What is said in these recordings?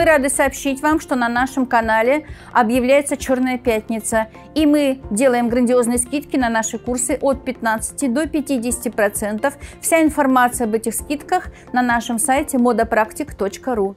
Мы рады сообщить вам, что на нашем канале объявляется «Черная пятница», и мы делаем грандиозные скидки на наши курсы от 15 до 50%. Вся информация об этих скидках на нашем сайте modapraktik.ru.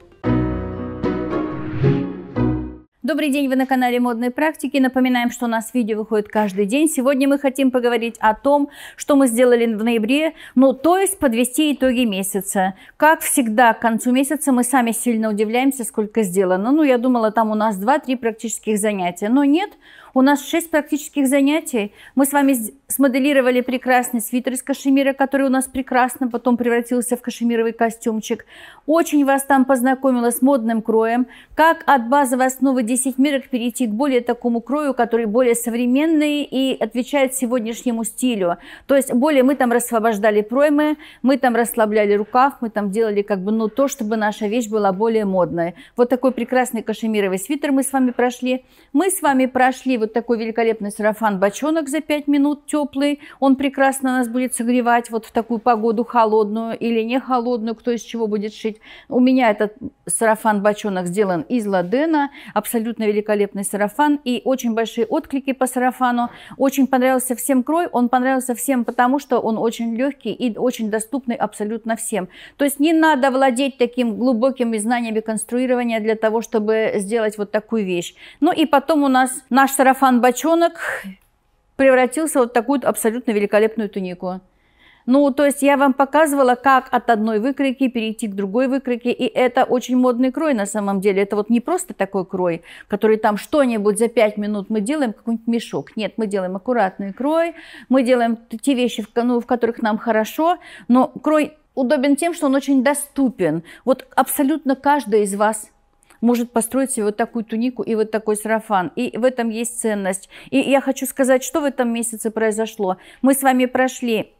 Добрый день, вы на канале Модные практики. Напоминаем, что у нас видео выходит каждый день. Сегодня мы хотим поговорить о том, что мы сделали в ноябре, ну то есть подвести итоги месяца. Как всегда, к концу месяца мы сами сильно удивляемся, сколько сделано. Ну, я думала, там у нас 2-3 практических занятия, но нет, у нас 6 практических занятий. Мы с вами смоделировали прекрасный свитер из кашемира, который у нас прекрасно потом превратился в кашемировый костюмчик. Очень вас там познакомила с модным кроем. Как от базовой основы 10 мерок перейти к более такому крою, который более современный и отвечает сегодняшнему стилю. То есть более мы там рассвобождали проймы, мы там расслабляли рукав, мы там делали как бы ну то, чтобы наша вещь была более модной. Вот такой прекрасный кашемировый свитер мы с вами прошли. Мы с вами прошли вот такой великолепный сарафан-бочонок за 5 минут теплый. Он прекрасно нас будет согревать вот в такую погоду холодную или не холодную, кто из чего будет шить. У меня этот сарафан бочонок сделан из ладена, абсолютно великолепный сарафан и очень большие отклики по сарафану. Очень понравился всем крой, он понравился всем, потому что он очень легкий и очень доступный абсолютно всем. То есть не надо владеть таким глубокими знаниями конструирования для того, чтобы сделать вот такую вещь. Ну и потом у нас наш сарафан бочонок превратился вот в такую абсолютно великолепную тунику. Ну, то есть я вам показывала, как от одной выкройки перейти к другой выкройке, и это очень модный крой на самом деле. Это вот не просто такой крой, который там что-нибудь за 5 минут мы делаем, какой-нибудь мешок. Нет, мы делаем аккуратный крой, мы делаем те вещи, ну, в которых нам хорошо, но крой удобен тем, что он очень доступен. Вот абсолютно каждый из вас может построить себе вот такую тунику и вот такой сарафан. И в этом есть ценность. И я хочу сказать, что в этом месяце произошло. Мы с вами прошли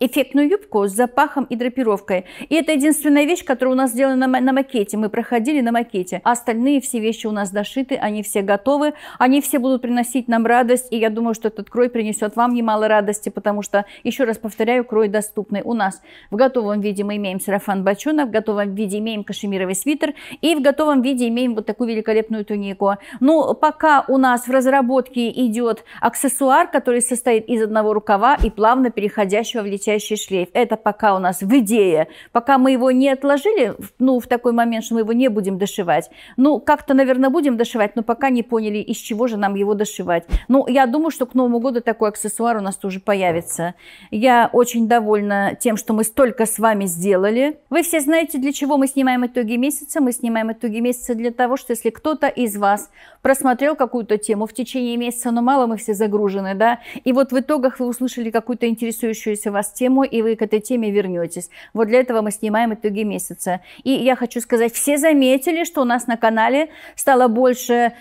эффектную юбку с запахом и драпировкой. И это единственная вещь, которая у нас сделана на макете. Мы проходили на макете. А остальные все вещи у нас дошиты, они все готовы. Они все будут приносить нам радость. И я думаю, что этот крой принесет вам немало радости, потому что, еще раз повторяю, крой доступный у нас. В готовом виде мы имеем сарафан бочонок, в готовом виде имеем кашемировый свитер и в готовом виде имеем вот такую великолепную тунику. Но ну, пока у нас в разработке идет аксессуар, который состоит из одного рукава и плавно переходящего в летящий блестящий шлейф. Это пока у нас в идее. Пока мы его не отложили, ну, в такой момент, что мы его не будем дошивать. Ну, как-то, наверное, будем дошивать, но пока не поняли, из чего же нам его дошивать. Ну, я думаю, что к Новому году такой аксессуар у нас тоже появится. Я очень довольна тем, что мы столько с вами сделали. Вы все знаете, для чего мы снимаем итоги месяца. Мы снимаем итоги месяца для того, что если кто-то из вас просмотрел какую-то тему в течение месяца, но ну, мало мы все загружены, да, и вот в итогах вы услышали какую-то интересующуюся вас тему, тему, и вы к этой теме вернетесь. Вот для этого мы снимаем итоги месяца. И я хочу сказать, все заметили, что у нас на канале стало больше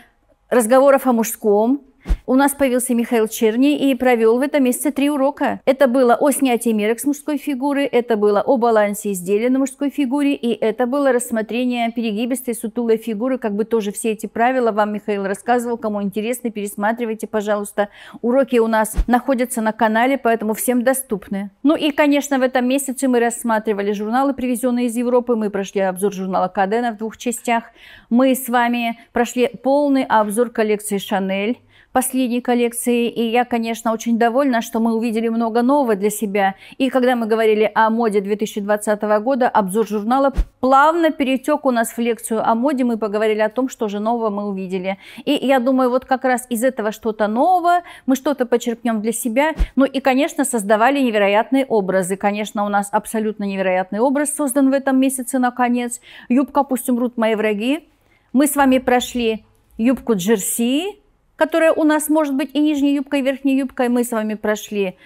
разговоров о мужском, у нас появился Михаил Черни и провел в этом месяце три урока. Это было о снятии мерок с мужской фигуры, это было о балансе изделия на мужской фигуре, и это было рассмотрение перегибистой сутулой фигуры, как бы тоже все эти правила вам Михаил рассказывал. Кому интересно, пересматривайте, пожалуйста. Уроки у нас находятся на канале, поэтому всем доступны. Ну и, конечно, в этом месяце мы рассматривали журналы, привезенные из Европы. Мы прошли обзор журнала Кадена в двух частях. Мы с вами прошли полный обзор коллекции Шанель последней коллекции. И я, конечно, очень довольна, что мы увидели много нового для себя. И когда мы говорили о моде 2020 года, обзор журнала плавно перетек у нас в лекцию о моде. Мы поговорили о том, что же нового мы увидели. И я думаю, вот как раз из этого что-то нового, мы что-то почерпнем для себя. Ну и, конечно, создавали невероятные образы. Конечно, у нас абсолютно невероятный образ создан в этом месяце, наконец. Юбка «Пусть умрут мои враги». Мы с вами прошли юбку джерси, которая у нас может быть и нижней юбкой, и верхней юбкой. Мы с вами прошли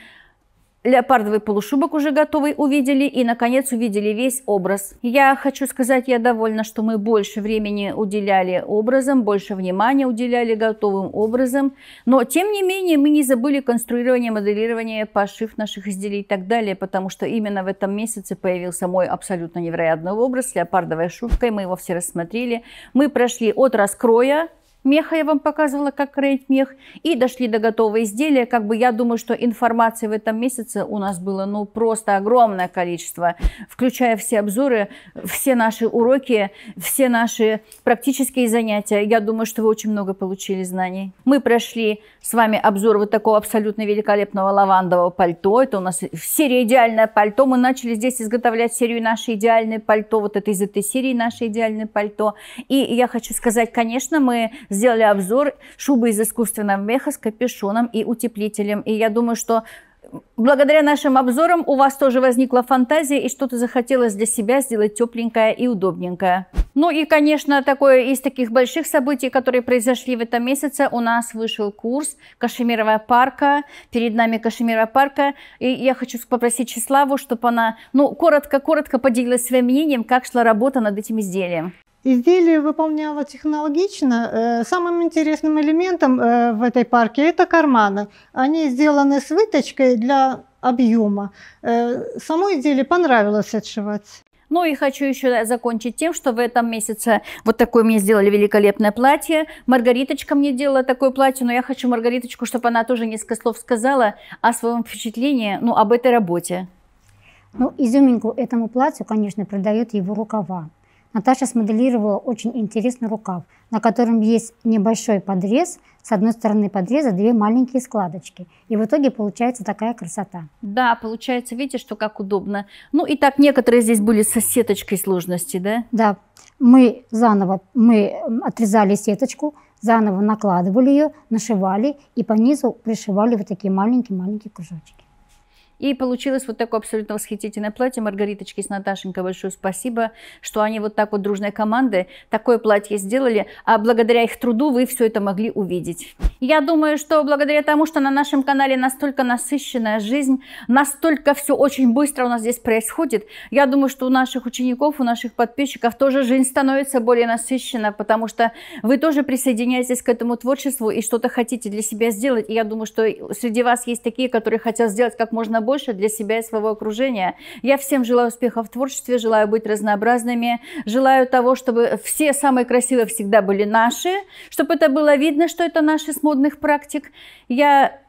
леопардовый полушубок уже готовый увидели и, наконец, увидели весь образ. Я хочу сказать, я довольна, что мы больше времени уделяли образом, больше внимания уделяли готовым образом, но, тем не менее, мы не забыли конструирование, моделирование, пошив наших изделий и так далее, потому что именно в этом месяце появился мой абсолютно невероятный образ с леопардовой шубкой, мы его все рассмотрели. Мы прошли от раскроя меха я вам показывала, как кроить мех, и дошли до готового изделия. Как бы я думаю, что информации в этом месяце у нас было ну просто огромное количество, включая все обзоры, все наши уроки, все наши практические занятия. Я думаю, что вы очень много получили знаний. Мы прошли с вами обзор вот такого абсолютно великолепного лавандового пальто. Это у нас серия «Идеальное пальто». Мы начали здесь изготовлять серию «Наше идеальное пальто», вот это из этой серии «Наше идеальное пальто». И я хочу сказать, конечно, мы сделали обзор шубы из искусственного меха с капюшоном и утеплителем. И я думаю, что благодаря нашим обзорам у вас тоже возникла фантазия и что-то захотелось для себя сделать тепленькое и удобненькое. Ну и, конечно, такое из таких больших событий, которые произошли в этом месяце, у нас вышел курс «Кашемировая парка». Перед нами «Кашемировая парка». И я хочу попросить Числаву, чтобы она, ну, коротко-коротко поделилась своим мнением, как шла работа над этим изделием. Изделие выполняло технологично. Э, самым интересным элементом э, в этой парке это карманы. Они сделаны с выточкой для объема. Э, само изделие понравилось отшивать. Ну и хочу еще закончить тем, что в этом месяце вот такое мне сделали великолепное платье. Маргариточка мне делала такое платье, но я хочу Маргариточку, чтобы она тоже несколько слов сказала о своем впечатлении, ну, об этой работе. Ну, изюминку этому платью, конечно, придает его рукава. Наташа смоделировала очень интересный рукав, на котором есть небольшой подрез, с одной стороны подреза две маленькие складочки. И в итоге получается такая красота. Да, получается, видите, что как удобно. Ну и так некоторые здесь были со сеточкой сложности, да? Да, мы заново, мы отрезали сеточку, заново накладывали ее, нашивали и по низу пришивали вот такие маленькие-маленькие кружочки. И получилось вот такое абсолютно восхитительное платье. Маргариточки с Наташенькой большое спасибо, что они вот так вот дружной командой такое платье сделали. А благодаря их труду вы все это могли увидеть. Я думаю, что благодаря тому, что на нашем канале настолько насыщенная жизнь, настолько все очень быстро у нас здесь происходит, я думаю, что у наших учеников, у наших подписчиков тоже жизнь становится более насыщена, потому что вы тоже присоединяетесь к этому творчеству и что-то хотите для себя сделать. И я думаю, что среди вас есть такие, которые хотят сделать как можно больше, больше для себя и своего окружения. Я всем желаю успехов в творчестве, желаю быть разнообразными, желаю того, чтобы все самые красивые всегда были наши, чтобы это было видно, что это наши с модных практик. Я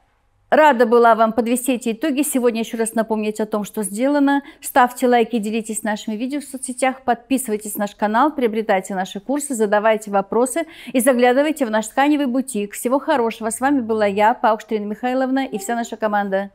Рада была вам подвести эти итоги. Сегодня еще раз напомнить о том, что сделано. Ставьте лайки, делитесь нашими видео в соцсетях, подписывайтесь на наш канал, приобретайте наши курсы, задавайте вопросы и заглядывайте в наш тканевый бутик. Всего хорошего. С вами была я, Паукштрин Михайловна и вся наша команда.